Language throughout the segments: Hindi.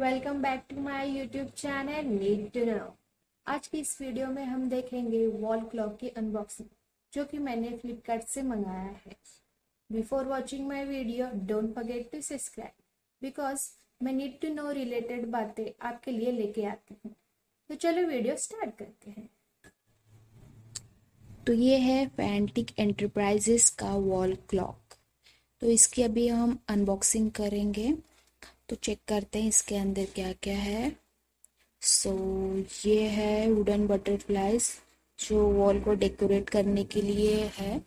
welcome back to my YouTube channel need to know आज की इस वीडियो में हम देखेंगे वॉल क्लॉक की अनबॉक्सिंग जो कि मैंने फ्लिपकार्ट से मंगाया है before watching my video don't forget to subscribe because मैं नीड टू नो रिलेटेड बातें आपके लिए लेके आती हूँ तो चलो वीडियो स्टार्ट करते हैं तो ये है पैंटिक एंटरप्राइजेस का वॉल क्लॉक तो इसकी अभी हम अनबॉक्सिंग करेंगे तो चेक करते हैं इसके अंदर क्या क्या है सो so, ये है वुडन बटरफ्लाइज जो वॉल को डेकोरेट करने के लिए है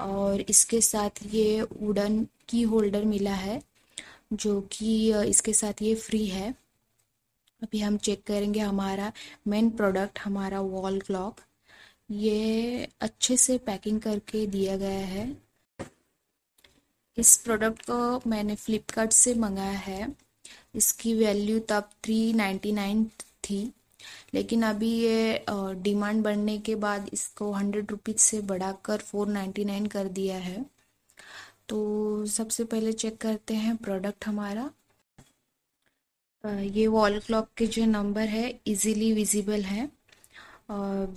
और इसके साथ ये वुडन की होल्डर मिला है जो कि इसके साथ ये फ्री है अभी हम चेक करेंगे हमारा मेन प्रोडक्ट हमारा वॉल क्लॉक ये अच्छे से पैकिंग करके दिया गया है इस प्रोडक्ट को मैंने फ्लिपकार्ट से मंगाया है इसकी वैल्यू तब थ्री नाइन्टी नाइन थी लेकिन अभी ये डिमांड बढ़ने के बाद इसको हंड्रेड रुपीज़ से बढ़ाकर फोर नाइन्टी नाइन कर दिया है तो सबसे पहले चेक करते हैं प्रोडक्ट हमारा ये वॉल क्लॉक के जो नंबर है इजीली विजिबल है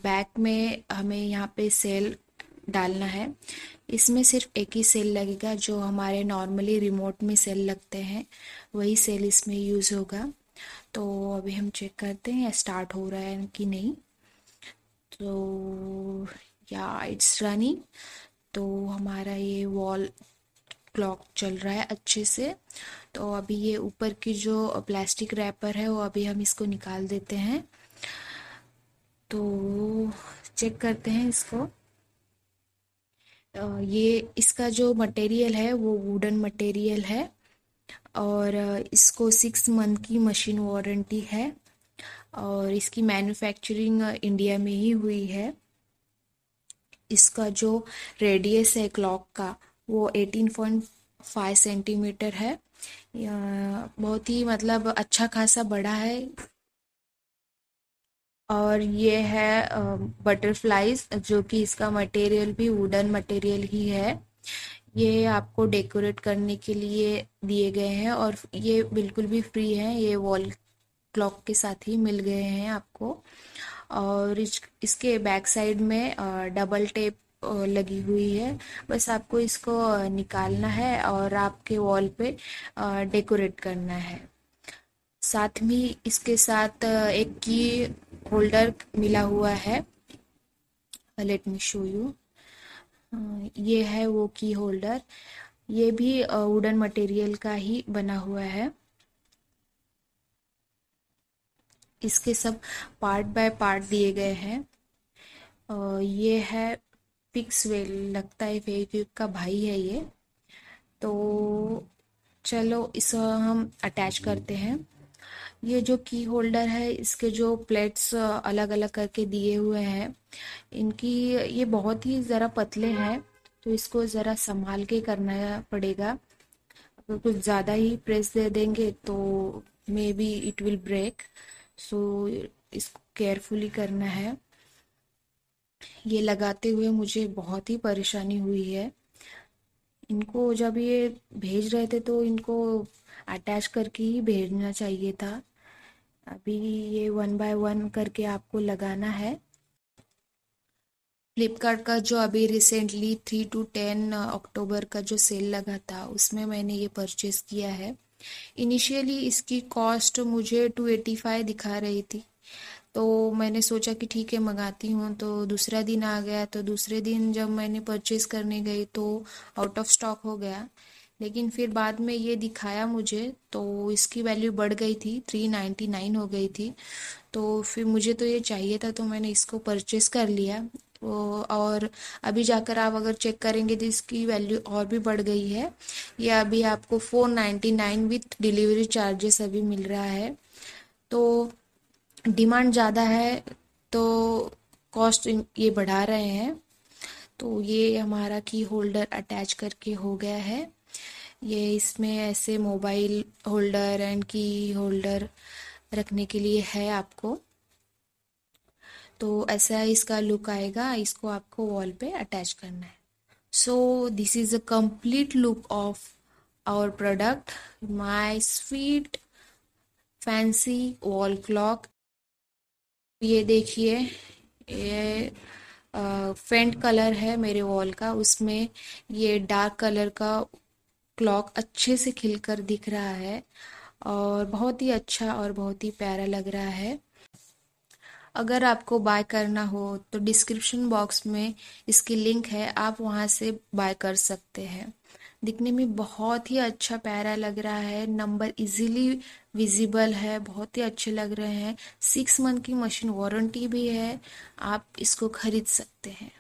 बैक में हमें यहाँ पे सेल डालना है इसमें सिर्फ एक ही सेल लगेगा जो हमारे नॉर्मली रिमोट में सेल लगते हैं वही सेल इसमें यूज़ होगा तो अभी हम चेक करते हैं स्टार्ट हो रहा है कि नहीं तो या इट्स रनिंग तो हमारा ये वॉल क्लॉक चल रहा है अच्छे से तो अभी ये ऊपर की जो प्लास्टिक रैपर है वो अभी हम इसको निकाल देते हैं तो चेक करते हैं इसको ये इसका जो मटेरियल है वो वुडन मटेरियल है और इसको सिक्स मंथ की मशीन वारंटी है और इसकी मैन्युफैक्चरिंग इंडिया में ही हुई है इसका जो रेडियस है क्लॉक का वो एटीन पॉइंट फाइव सेंटीमीटर है बहुत ही मतलब अच्छा खासा बड़ा है और ये है बटरफ्लाइज जो कि इसका मटेरियल भी वुडन मटेरियल ही है ये आपको डेकोरेट करने के लिए दिए गए हैं और ये बिल्कुल भी फ्री हैं ये वॉल क्लॉक के साथ ही मिल गए हैं आपको और इस, इसके बैक साइड में डबल टेप लगी हुई है बस आपको इसको निकालना है और आपके वॉल पे डेकोरेट करना है साथ में इसके साथ एक की होल्डर मिला हुआ है लेट मी शो यू ये है वो की होल्डर ये भी वुडन मटेरियल का ही बना हुआ है इसके सब पार्ट बाय पार्ट दिए गए हैं ये है पिक्स वेल लगता है फेविक्विक का भाई है ये तो चलो इसे हम अटैच करते हैं ये जो की होल्डर है इसके जो प्लेट्स अलग अलग करके दिए हुए हैं इनकी ये बहुत ही ज़रा पतले हैं तो इसको ज़रा संभाल के करना पड़ेगा अगर कुछ ज़्यादा ही प्रेस दे देंगे तो maybe it will break so इसको केयरफुली करना है ये लगाते हुए मुझे बहुत ही परेशानी हुई है इनको जब ये भेज रहे थे तो इनको अटैच करके ही भेजना चाहिए था अभी ये वन बाय वन करके आपको लगाना है फ्लिपकार्ट का जो अभी recently three two ten October का जो सेल लगा था उसमें मैंने ये परचेज़ किया है इनिशियली इसकी कॉस्ट मुझे टू एटी फाइव दिखा रही थी तो मैंने सोचा कि ठीक है मंगाती हूँ तो दूसरा दिन आ गया तो दूसरे दिन जब मैंने परचेज़ करने गई तो आउट ऑफ स्टॉक हो गया लेकिन फिर बाद में ये दिखाया मुझे तो इसकी वैल्यू बढ़ गई थी थ्री नाइन्टी नाइन हो गई थी तो फिर मुझे तो ये चाहिए था तो मैंने इसको परचेस कर लिया और अभी जाकर आप अगर चेक करेंगे तो इसकी वैल्यू और भी बढ़ गई है या अभी आपको four ninety nine with delivery charges अभी मिल रहा है तो डिमांड ज़्यादा है तो कॉस्ट ये बढ़ा रहे हैं तो ये हमारा की होल्डर अटैच करके हो गया है ये इसमें ऐसे mobile holder and key holder रखने के लिए है आपको तो ऐसा इसका लुक आएगा इसको आपको वॉल पे अटैच करना है so this is a complete look of our product my sweet fancy wall clock ये देखिए ये फेंट कलर है मेरे वॉल का उसमें ये डार्क कलर का क्लॉक अच्छे से खिलकर दिख रहा है और बहुत ही अच्छा और बहुत ही प्यारा लग रहा है अगर आपको बाय करना हो तो डिस्क्रिप्शन बॉक्स में इसकी लिंक है आप वहां से बाय कर सकते हैं दिखने में बहुत ही अच्छा पैरा लग रहा है नंबर इजीली विजिबल है बहुत ही अच्छे लग रहे हैं सिक्स मंथ की मशीन वारंटी भी है आप इसको खरीद सकते हैं